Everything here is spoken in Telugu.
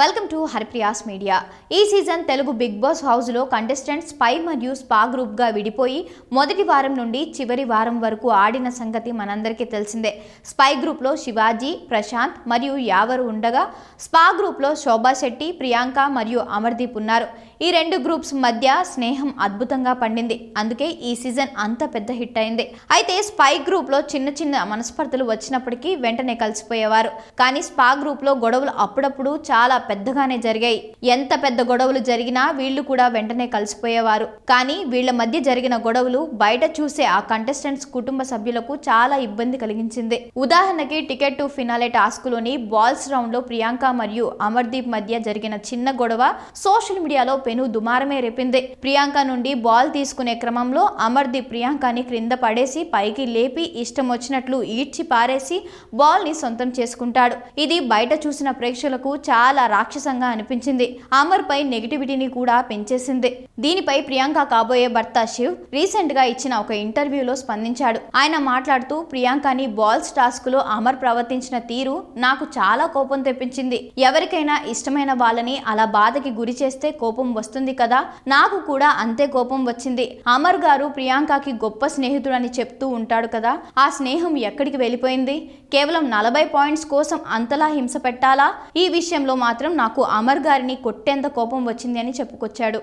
వెల్కమ్ టు హరిప్రియాస్ మీడియా ఈ సీజన్ తెలుగు బిగ్ బాస్ హౌస్లో కంటెస్టెంట్స్ స్పై మరియు స్పా గ్రూప్గా విడిపోయి మొదటి వారం నుండి చివరి వారం వరకు ఆడిన సంగతి మనందరికీ తెలిసిందే స్పై గ్రూప్లో శివాజీ ప్రశాంత్ మరియు యావరు ఉండగా స్పా గ్రూప్లో శోభా శెట్టి ప్రియాంక మరియు అమర్దీప్ ఉన్నారు ఈ రెండు గ్రూప్స్ మధ్య స్నేహం అద్భుతంగా పండింది అందుకే ఈ సీజన్ అంత పెద్ద హిట్ అయింది అయితే స్పై గ్రూప్లో చిన్న చిన్న మనస్పర్ధలు వచ్చినప్పటికీ వెంటనే కలిసిపోయేవారు కానీ స్పా గ్రూప్లో గొడవలు అప్పుడప్పుడు చాలా పెద్దగానే జరిగాయి ఎంత పెద్ద గొడవలు జరిగినా వీళ్ళు కూడా వెంటనే కలిసిపోయేవారు కానీ వీళ్ల మధ్య జరిగిన గొడవలు బయట చూసే ఆ కంటెస్టెంట్స్ కుటుంబ సభ్యులకు చాలా ఇబ్బంది కలిగించింది ఉదాహరణకి టికెట్ టు ఫినాలే టాస్క్లోని బాల్స్ రౌండ్ లో ప్రియాంక మరియు అమర్దీప్ మధ్య జరిగిన చిన్న గొడవ సోషల్ మీడియాలో పెను దుమారమే రేపింది ప్రియాంక నుండి బాల్ తీసుకునే క్రమంలో అమర్దీప్ ప్రియాంకని క్రింద పడేసి పైకి లేపి ఇష్టం వచ్చినట్లు ఈడ్చి పారేసి ని సొంతం చేసుకుంటాడు ఇది బయట చూసిన ప్రేక్షకులకు చాలా రాక్షసంగా అనిపించింది ఆమర్పై నెగిటివిటీని కూడా పెంచేసింది దీనిపై ప్రియాంక కాబోయే భర్త శివ్ రీసెంట్ గా ఇచ్చిన ఒక ఇంటర్వ్యూలో స్పందించాడు ఆయన మాట్లాడుతూ ప్రియాంకని బాల్స్ టాస్క్ లో అమర్ ప్రవర్తించిన తీరు నాకు చాలా కోపం తెప్పించింది ఎవరికైనా ఇష్టమైన వాళ్ళని అలా బాధకి గురి చేస్తే కోపం వస్తుంది కదా నాకు కూడా అంతే కోపం వచ్చింది అమర్ గారు ప్రియాంకకి గొప్ప స్నేహితుడు అని చెప్తూ ఉంటాడు కదా ఆ స్నేహం ఎక్కడికి వెళ్ళిపోయింది కేవలం నలభై పాయింట్స్ కోసం అంతలా హింస పెట్టాలా ఈ విషయంలో మాత్రం మాత్రం నాకు అమర్ గారిని కొట్టేంత కోపం వచ్చింది అని చెప్పుకొచ్చాడు